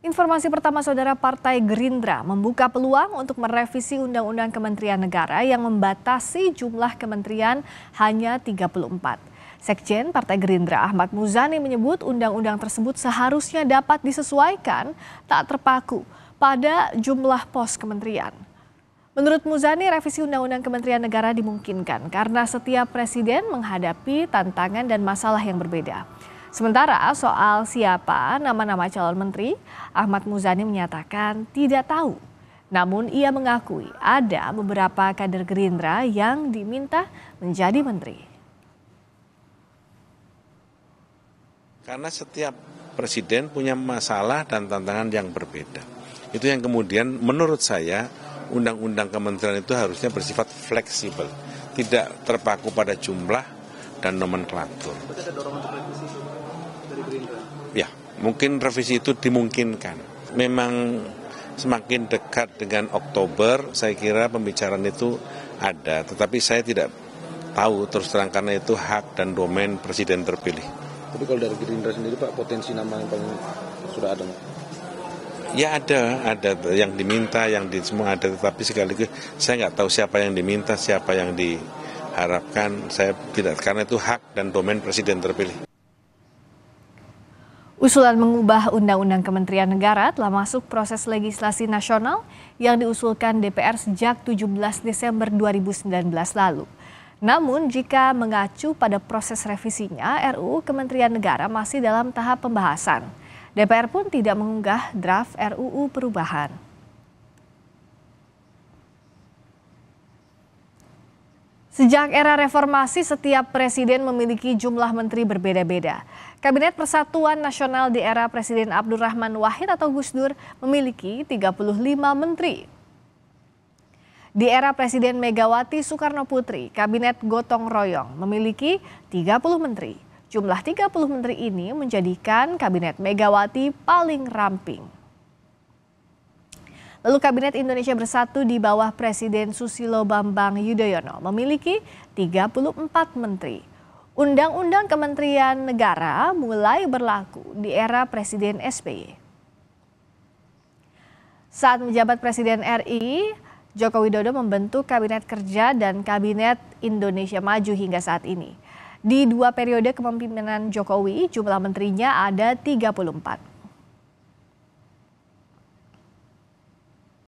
Informasi pertama Saudara Partai Gerindra membuka peluang untuk merevisi Undang-Undang Kementerian Negara yang membatasi jumlah kementerian hanya 34. Sekjen Partai Gerindra Ahmad Muzani menyebut undang-undang tersebut seharusnya dapat disesuaikan tak terpaku pada jumlah pos kementerian. Menurut Muzani, revisi Undang-Undang Kementerian Negara dimungkinkan karena setiap presiden menghadapi tantangan dan masalah yang berbeda. Sementara soal siapa nama-nama calon menteri, Ahmad Muzani menyatakan tidak tahu. Namun ia mengakui ada beberapa kader Gerindra yang diminta menjadi menteri. Karena setiap presiden punya masalah dan tantangan yang berbeda. Itu yang kemudian menurut saya undang-undang kementerian itu harusnya bersifat fleksibel, tidak terpaku pada jumlah dan nomenklatur. Ada dorongan untuk revisi Gerindra? Ya, mungkin revisi itu dimungkinkan. Memang semakin dekat dengan Oktober, saya kira pembicaraan itu ada, tetapi saya tidak tahu terus terang karena itu hak dan domain presiden terpilih. Tapi kalau dari Gerindra sendiri Pak, potensi nama yang paling sudah ada? Ya ada, ada yang diminta, yang di semua ada, tetapi sekaligus saya nggak tahu siapa yang diminta, siapa yang diharapkan, saya tidak karena itu hak dan domain presiden terpilih. Usulan mengubah Undang-Undang Kementerian Negara telah masuk proses legislasi nasional yang diusulkan DPR sejak 17 Desember 2019 lalu. Namun jika mengacu pada proses revisinya, RUU Kementerian Negara masih dalam tahap pembahasan. DPR pun tidak mengunggah draft RUU perubahan. Sejak era reformasi, setiap presiden memiliki jumlah menteri berbeda-beda. Kabinet Persatuan Nasional di era Presiden Abdurrahman Wahid atau Gus Dur memiliki 35 menteri. Di era Presiden Megawati Soekarno Putri, Kabinet Gotong Royong memiliki 30 menteri. Jumlah 30 menteri ini menjadikan Kabinet Megawati paling ramping. Lalu Kabinet Indonesia Bersatu di bawah Presiden Susilo Bambang Yudhoyono memiliki 34 menteri. Undang-undang Kementerian Negara mulai berlaku di era Presiden SBY. Saat menjabat Presiden RI, Joko Widodo membentuk Kabinet Kerja dan Kabinet Indonesia Maju hingga saat ini. Di dua periode kepemimpinan Jokowi, jumlah menterinya ada 34.